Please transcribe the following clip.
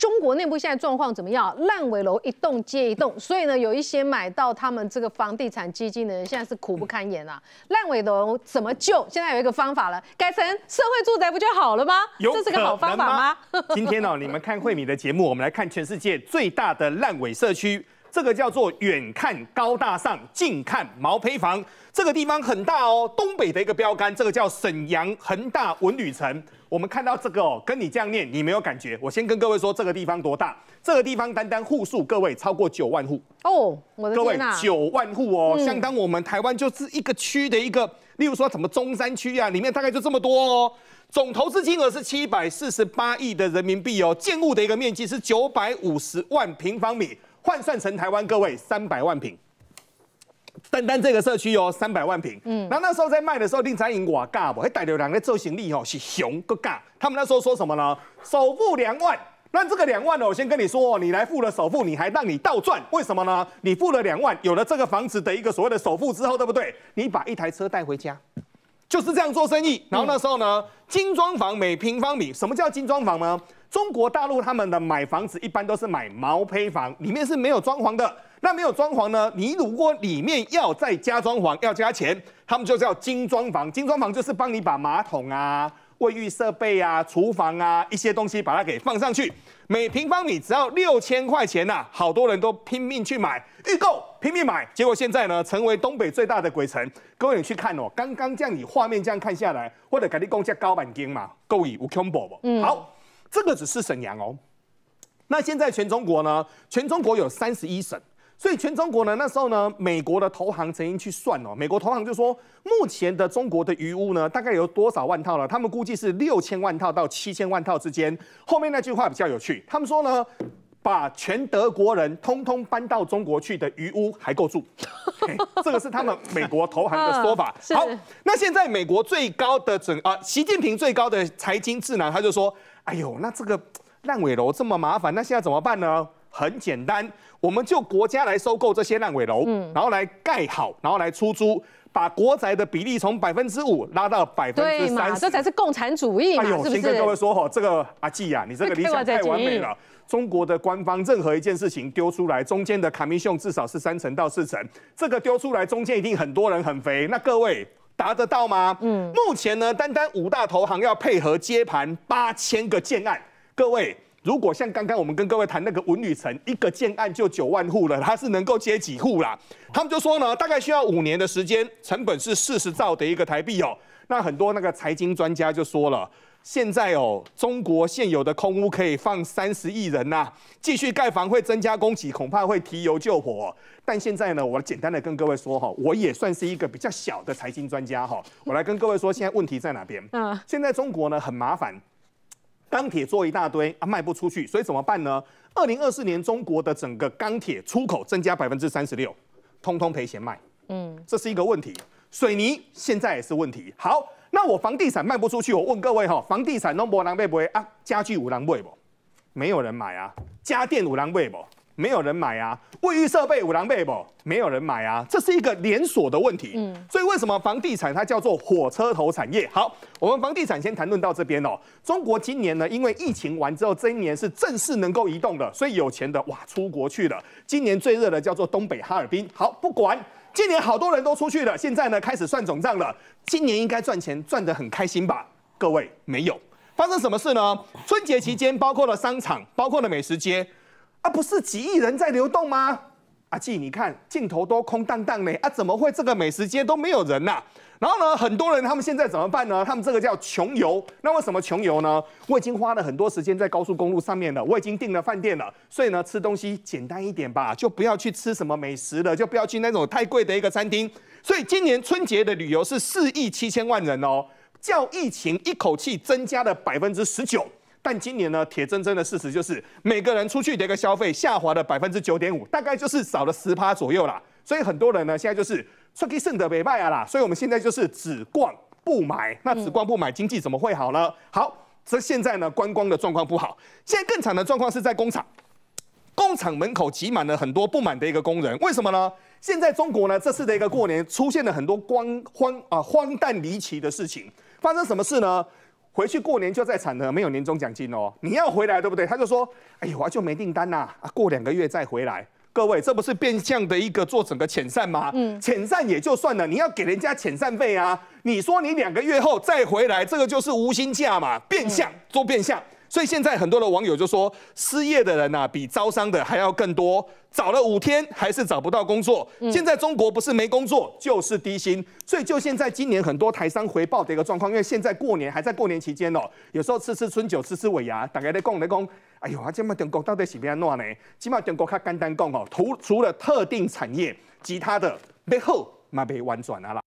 中国内部现在状况怎么样？烂尾楼一栋接一栋，所以呢，有一些买到他们这个房地产基金的人，现在是苦不堪言啊！烂尾楼怎么救？现在有一个方法了，改成社会住宅不就好了吗？这是个好方法吗？今天哦，你们看慧敏的节目，我们来看全世界最大的烂尾社区。这个叫做远看高大上，近看毛坯房。这个地方很大哦，东北的一个标杆。这个叫沈阳恒大文旅城。我们看到这个哦，跟你这样念，你没有感觉。我先跟各位说，这个地方多大？这个地方单单户数，各位超过九万户哦。各位，九万户哦，相当我们台湾就是一个区的一个，例如说什么中山区啊，里面大概就这么多哦。总投资金额是七百四十八亿的人民币哦。建物的一个面积是九百五十万平方米。换算成台湾，各位三百万平，单单这个社区哟三百万平。嗯，那那时候在卖的时候，林展颖我尬不？还带着两个做行李哦，是熊个尬。他们那时候说什么呢？首付两万，那这个两万呢？我先跟你说，哦，你来付了首付，你还让你倒赚？为什么呢？你付了两万，有了这个房子的一个所谓的首付之后，对不对？你把一台车带回家。就是这样做生意，然后那时候呢，精装房每平方米，什么叫精装房呢？中国大陆他们的买房子一般都是买毛坯房，里面是没有装潢的。那没有装潢呢，你如果里面要再加装潢，要加钱，他们就叫精装房。精装房就是帮你把马桶啊。卫浴设备啊，厨房啊，一些东西把它给放上去，每平方米只要六千块钱呐，好多人都拼命去买，预购拼命买，结果现在呢，成为东北最大的鬼城。各位你去看哦，刚刚这样以画面这样看下来，或者改立公价高板金嘛，够以无 combo 不？嗯，好，这个只是沈阳哦，那现在全中国呢，全中国有三十一省。所以全中国呢，那时候呢，美国的投行曾经去算哦，美国投行就说，目前的中国的鱼屋呢，大概有多少万套了？他们估计是六千万套到七千万套之间。后面那句话比较有趣，他们说呢，把全德国人通通搬到中国去的鱼屋还够住，这个是他们美国投行的说法。好，那现在美国最高的整啊，习近平最高的财经智囊他就说，哎呦，那这个烂尾楼这么麻烦，那现在怎么办呢？很简单，我们就国家来收购这些烂尾楼，然后来盖好，然后来出租，把国宅的比例从百分之五拉到百分之三，这才是共产主义。那有跟各位说，哈，这个阿季呀，你这个理想太完美了。中国的官方任何一件事情丢出来，中间的 commission 至少是三成到四成，这个丢出来，中间一定很多人很肥。那各位达得到吗？嗯，目前呢，单单五大投行要配合接盘八千个建案，各位。如果像刚刚我们跟各位谈那个文旅城，一个建案就九万户了，它是能够接几户啦？他们就说呢，大概需要五年的时间，成本是四十兆的一个台币哦。那很多那个财经专家就说了，现在哦，中国现有的空屋可以放三十亿人呐，继续盖房会增加供给，恐怕会提油救火。但现在呢，我简单的跟各位说哈，我也算是一个比较小的财经专家哈，我来跟各位说，现在问题在哪边？嗯，现在中国呢很麻烦。钢铁做一大堆啊，卖不出去，所以怎么办呢？二零二四年中国的整个钢铁出口增加百分之三十六，通通赔钱卖，嗯，这是一个问题。水泥现在也是问题。好，那我房地产卖不出去，我问各位哈，房地产都不人狈不？啊，家具无人狈不？没有人买啊，家电无人狈不？没有人买啊，卫浴设备五郎贝不，没有人买啊，这是一个连锁的问题。嗯，所以为什么房地产它叫做火车头产业？好，我们房地产先谈论到这边哦。中国今年呢，因为疫情完之后，这一年是正式能够移动的，所以有钱的哇出国去了。今年最热的叫做东北哈尔滨。好，不管今年好多人都出去了，现在呢开始算总账了。今年应该赚钱赚得很开心吧？各位没有发生什么事呢？春节期间包括了商场，包括了美食街。啊，不是几亿人在流动吗？阿纪，你看镜头都空荡荡嘞，啊，怎么会这个美食街都没有人呐？然后呢，很多人他们现在怎么办呢？他们这个叫穷游，那为什么穷游呢？我已经花了很多时间在高速公路上面了，我已经订了饭店了，所以呢，吃东西简单一点吧，就不要去吃什么美食了，就不要去那种太贵的一个餐厅。所以今年春节的旅游是四亿七千万人哦，较疫情一口气增加了百分之十九。但今年呢，铁铮铮的事实就是，每个人出去的一个消费下滑了百分之九点五，大概就是少了十趴左右啦。所以很多人呢，现在就是说“给 n 的北拜啊啦。所以我们现在就是只逛不买，那只逛不买，经济怎么会好呢？好，这现在呢，观光的状况不好。现在更惨的状况是在工厂，工厂门口挤满了很多不满的一个工人。为什么呢？现在中国呢，这次的一个过年出现了很多光荒啊荒诞离奇的事情。发生什么事呢？回去过年就再产了，没有年终奖金哦。你要回来，对不对？他就说：“哎呦，我就没订单呐，啊，过两个月再回来。”各位，这不是变相的一个做整个遣散吗？遣散也就算了，你要给人家遣散费啊？你说你两个月后再回来，这个就是无薪假嘛？变相做变相。所以现在很多的网友就说，失业的人呢比招商的还要更多，找了五天还是找不到工作。现在中国不是没工作就是低薪，所以就现在今年很多台商回报的一个状况，因为现在过年还在过年期间哦，有时候吃吃春酒，吃吃尾牙，大家在讲在讲，哎呦，啊，今嘛中国到底是变安怎呢？今嘛中国较简单讲哦，除除了特定产业，其他的背后嘛被玩转啊了。